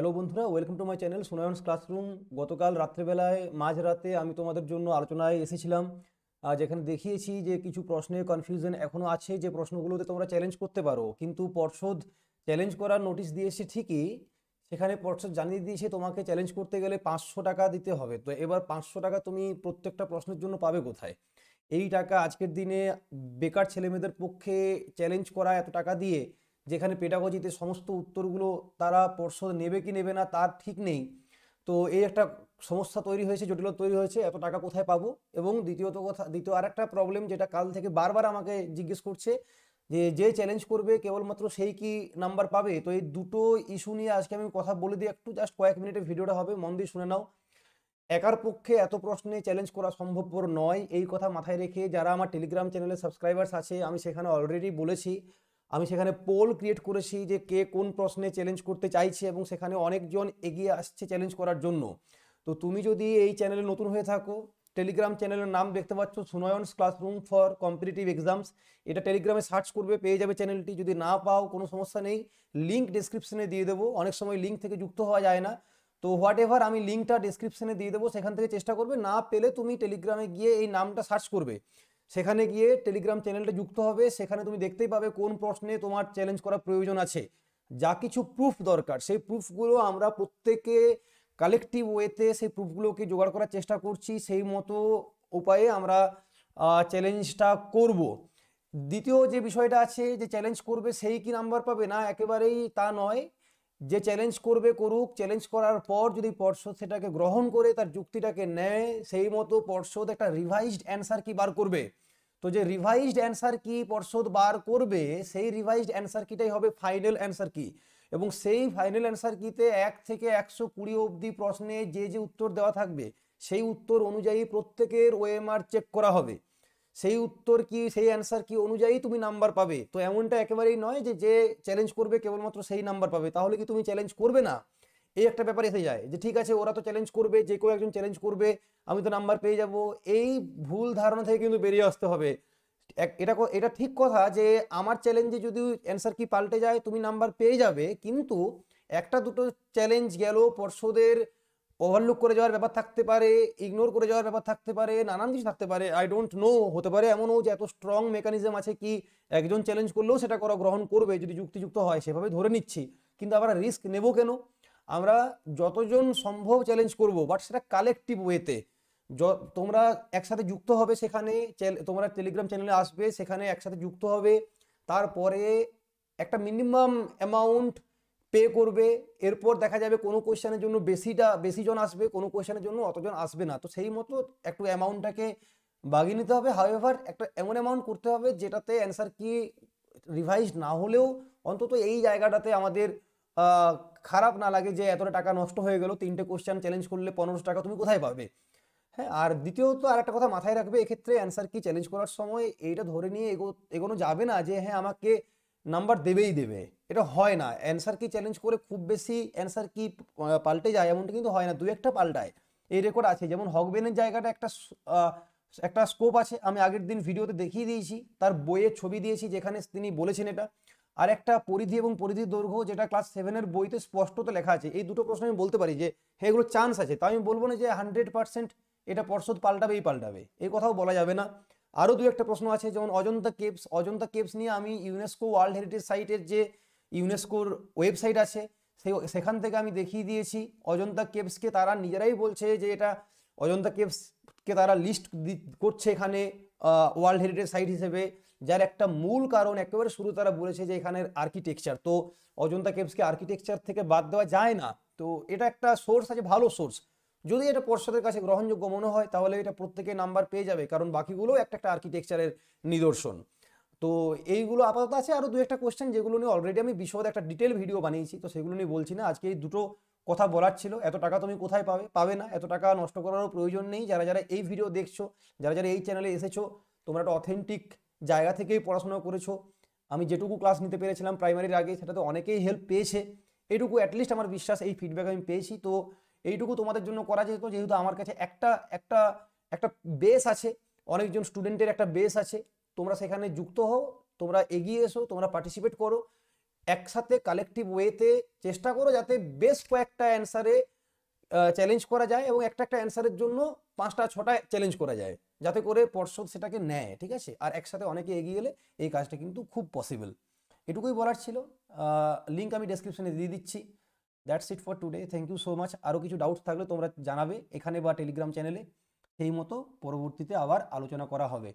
Hello বন্ধুরা welcome to my channel Sunayan's classroom গতকাল রাত্রেবেলায় মাঝরাতে আমি তোমাদের জন্য আলোচনায় এসেছিলাম যেখানে দেখিয়েছি যে কিছু প্রশ্নে কনফিউশন এখনও আছে যে প্রশ্নগুলোতে তোমরা চ্যালেঞ্জ করতে পারো কিন্তু পর্ষদ চ্যালেঞ্জ করার নোটিশ দিয়েছে ঠিকই সেখানে পর্ষদ জানিয়ে দিয়েছে তোমাকে চ্যালেঞ্জ করতে গেলে পাঁচশো টাকা দিতে হবে তো এবার পাঁচশো টাকা তুমি প্রত্যেকটা প্রশ্নের জন্য পাবে কোথায় এই টাকা আজকের দিনে বেকার ছেলেমেয়েদের পক্ষে চ্যালেঞ্জ করা এত টাকা দিয়ে যেখানে পেটাগজিতে সমস্ত উত্তরগুলো তারা পর্ষদ নেবে কি নেবে না তার ঠিক নেই তো এই একটা সমস্যা তৈরি হয়েছে জটিলতা তৈরি হয়েছে এত টাকা কোথায় পাবো এবং দ্বিতীয়ত কথা দ্বিতীয় আরেকটা প্রবলেম যেটা কাল থেকে বারবার আমাকে জিজ্ঞেস করছে যে যে চ্যালেঞ্জ করবে কেবলমাত্র সেই কি নাম্বার পাবে তো এই দুটো ইস্যু নিয়ে আজকে আমি কথা বলে দিই একটু জাস্ট কয়েক মিনিটের ভিডিওটা হবে মন দিয়ে শুনে নাও একার পক্ষে এত প্রশ্নে চ্যালেঞ্জ করা সম্ভবপর নয় এই কথা মাথায় রেখে যারা আমার টেলিগ্রাম চ্যানেলে সাবস্ক্রাইবার্স আছে আমি সেখানে অলরেডি বলেছি আমি সেখানে পোল ক্রিয়েট করেছি যে কে কোন প্রশ্নে চ্যালেঞ্জ করতে চাইছে এবং সেখানে অনেকজন এগিয়ে আসছে চ্যালেঞ্জ করার জন্য তো তুমি যদি এই চ্যানেলে নতুন হয়ে থাকো টেলিগ্রাম চ্যানেলের নাম দেখতে পাচ্ছ Sunayan's classroom for competitive exams এটা টেলিগ্রামে সার্চ করবে পেয়ে যাবে চ্যানেলটি যদি না পাও কোনো সমস্যা নেই লিঙ্ক ডিসক্রিপশনে দিয়ে দেবো অনেক সময় লিঙ্ক থেকে যুক্ত হওয়া যায় না তো হোয়াট এভার আমি লিঙ্কটা ডিসক্রিপশনে দিয়ে দেবো সেখান থেকে চেষ্টা করবে না পেলে তুমি টেলিগ্রামে গিয়ে এই নামটা সার্চ করবে সেখানে গিয়ে টেলিগ্রাম চ্যানেলটা যুক্ত হবে সেখানে তুমি দেখতেই পাবে কোন প্রশ্নে তোমার চ্যালেঞ্জ করা প্রয়োজন আছে যা কিছু প্রুফ দরকার সেই প্রুফগুলো আমরা প্রত্যেকে কালেকটিভ ওয়েতে সেই প্রুফগুলোকে জোগাড় করার চেষ্টা করছি সেই মতো উপায়ে আমরা চ্যালেঞ্জটা করব। দ্বিতীয় যে বিষয়টা আছে যে চ্যালেঞ্জ করবে সেই কি নাম্বার পাবে না একেবারেই তা নয় যে চ্যালেঞ্জ করবে করুক চ্যালেঞ্জ করার পর যদি পর্ষদ সেটাকে গ্রহণ করে তার যুক্তিটাকে নেয় সেই মতো পর্ষদ একটা রিভাইজড অ্যান্সার কি বার করবে তো যে রিভাইজড অ্যান্সার কি পর্ষদ বার করবে সেই রিভাইজড অ্যান্সার কিটাই হবে ফাইনাল অ্যান্সার কি এবং সেই ফাইনাল অ্যান্সার কিতে এক থেকে একশো কুড়ি অবধি প্রশ্নে যে যে উত্তর দেওয়া থাকবে সেই উত্তর অনুযায়ী প্রত্যেকের ওএমআর চেক করা হবে সেই উত্তর কি সেই অ্যান্সার কি অনুযায়ী তুমি নাম্বার পাবে তো এমনটা একেবারেই নয় যে যে চ্যালেঞ্জ করবে কেবলমাত্র সেই নাম্বার পাবে তাহলে কি তুমি চ্যালেঞ্জ করবে না এই একটা ব্যাপার এসে যায় যে ঠিক আছে ওরা তো চ্যালেঞ্জ করবে যে কেউ একজন চ্যালেঞ্জ করবে আমি তো নাম্বার পেয়ে যাব এই ভুল ধারণা থেকে কিন্তু বেরিয়ে আসতে হবে এটা এটা ঠিক কথা যে আমার চ্যালেঞ্জে যদি অ্যান্সার কি পাল্টে যায় তুমি নাম্বার পেয়ে যাবে কিন্তু একটা দুটো চ্যালেঞ্জ গেল পর্ষদের ওভারলুক করে যাওয়ার ব্যাপার থাকতে পারে ইগনোর করে যাওয়ার ব্যাপার থাকতে পারে নানান কিছু থাকতে পারে আই ডোন্ট নো হতে পারে এমনও যে এত স্ট্রং মেকানিজম আছে কি একজন চ্যালেঞ্জ করলেও সেটা করা গ্রহণ করবে যদি যুক্তিযুক্ত হয় সেভাবে ধরে নিচ্ছি কিন্তু আমরা রিস্ক নেব কেন আমরা যতজন সম্ভব চ্যালেঞ্জ করব বাট সেটা কালেকটিভ ওয়েতে তোমরা একসাথে যুক্ত হবে সেখানে তোমরা টেলিগ্রাম চ্যানেলে আসবে সেখানে একসাথে যুক্ত হবে তারপরে একটা মিনিমাম অ্যামাউন্ট পে করবে এরপর দেখা যাবে কোনো কোয়েশ্চানের জন্য বেশিটা বেশি জন আসবে কোনো কোয়েশ্চেনের জন্য অতজন আসবে না তো সেই মতো একটু অ্যামাউন্টটাকে বাগিয়ে নিতে হবে হাওয়েভার একটা এমন অ্যামাউন্ট করতে হবে যেটাতে অ্যান্সার কি রিভাইজ না হলেও অন্তত এই জায়গাটাতে আমাদের খারাপ না লাগে যে এতটা টাকা নষ্ট হয়ে গেল তিনটে কোয়েশ্চান চ্যালেঞ্জ করলে পনেরোশো টাকা তুমি কোথায় পাবে হ্যাঁ আর দ্বিতীয়ত আর একটা কথা মাথায় রাখবে এক্ষেত্রে অ্যান্সার কি চ্যালেঞ্জ করার সময় এইটা ধরে নিয়ে এগো এগোনো যাবে না যে হ্যাঁ আমাকে নাম্বার দেবেই দেবে এটা হয় না অ্যান্সার কি চ্যালেঞ্জ করে খুব বেশি অ্যান্সার কি পাল্টে যায় এমনটা কিন্তু হয় না দু একটা পাল্টায় এই রেকর্ড আছে যেমন হকবেনের জায়গাটা একটা একটা স্কোপ আছে আমি আগের দিন ভিডিওতে দেখিয়ে দিয়েছি তার বইয়ের ছবি দিয়েছি যেখানে তিনি বলেছেন এটা আর একটা পরিধি এবং পরিধি দৈর্ঘ্য যেটা ক্লাস সেভেনের বইতে স্পষ্টত লেখা আছে এই দুটো প্রশ্ন আমি বলতে পারি যে হ্যাঁ এগুলো চান্স আছে তাই আমি বলবো না যে হান্ড্রেড পার্সেন্ট এটা পর্ষদ পাল্টাবেই পাল্টাবে এই কথাও বলা যাবে না আরও দু একটা প্রশ্ন আছে যেমন অজন্তা কেভস অজন্তা কেভস নিয়ে আমি ইউনেস্কো ওয়ার্ল্ড হেরিটেজ সাইটের যে ইউনেস্কোর ওয়েবসাইট আছে সেই সেখান থেকে আমি দেখিয়ে দিয়েছি অজন্তা কেভসকে তারা নিজেরাই বলছে যে এটা অজন্তা কেভসকে তারা লিস্ট করছে এখানে ওয়ার্ল্ড হেরিটেজ সাইট হিসেবে যার একটা মূল কারণ একেবারে শুরু তারা বলেছে যে এখানের আর্কিটেকচার তো অজন্তা কেভসকে আর্কিটেকচার থেকে বাদ দেওয়া যায় না তো এটা একটা সোর্স আছে ভালো সোর্স যদি এটা পর্ষদের কাছে গ্রহণযোগ্য মনে হয় তাহলে এটা প্রত্যেকে নাম্বার পেয়ে যাবে কারণ বাকিগুলোও একটা একটা আর্কিটেকচারের নিদর্শন তো এইগুলো আপাতত আছে আরও দু একটা কোয়েশ্চেন যেগুলো নিয়ে অলরেডি আমি বিশদ একটা ডিটেল ভিডিও বানিয়েছি তো সেগুলো নিয়ে বলছি না আজকে এই দুটো কথা বলার ছিল এত টাকা তুমি কোথায় পাবে পাবে না এত টাকা নষ্ট করারও প্রয়োজন নেই যারা যারা এই ভিডিও দেখছো যারা যারা এই চ্যানেলে এসেছো তোমরা একটা অথেন্টিক জায়গা থেকেই পড়াশোনা করেছো আমি যেটুকু ক্লাস নিতে পেরেছিলাম প্রাইমারির আগে সেটা তো অনেকেই হেল্প পেয়েছে এটুকু অ্যাটলিস্ট আমার বিশ্বাস এই ফিডব্যাক আমি পেয়েছি তো এইটুকু তোমাদের জন্য করা যেত যেহেতু আমার কাছে একটা একটা একটা বেস আছে অনেকজন স্টুডেন্টের একটা বেস আছে তোমরা সেখানে যুক্ত হও তোমরা এগিয়ে এসো তোমরা পার্টিসিপেট করো একসাথে কালেকটিভ ওয়েতে চেষ্টা করো যাতে বেশ কয়েকটা অ্যান্সারে চ্যালেঞ্জ করা যায় এবং একটা একটা অ্যান্সারের জন্য পাঁচটা ছটা চ্যালেঞ্জ করা যায় যাতে করে পর্ষদ সেটাকে নেয় ঠিক আছে আর একসাথে অনেকে এগিয়ে এলে এই কাজটা কিন্তু খুব পসিবল এটুকুই বলার ছিল লিঙ্ক আমি ডেসক্রিপশনে দিয়ে দিচ্ছি that's it for today thank you so much আরও কিছু ডাউট থাকলে তোমরা জানাবে এখানে বা টেলিগ্রাম চ্যানেলে সেই মতো পরবর্তীতে আবার আলোচনা করা হবে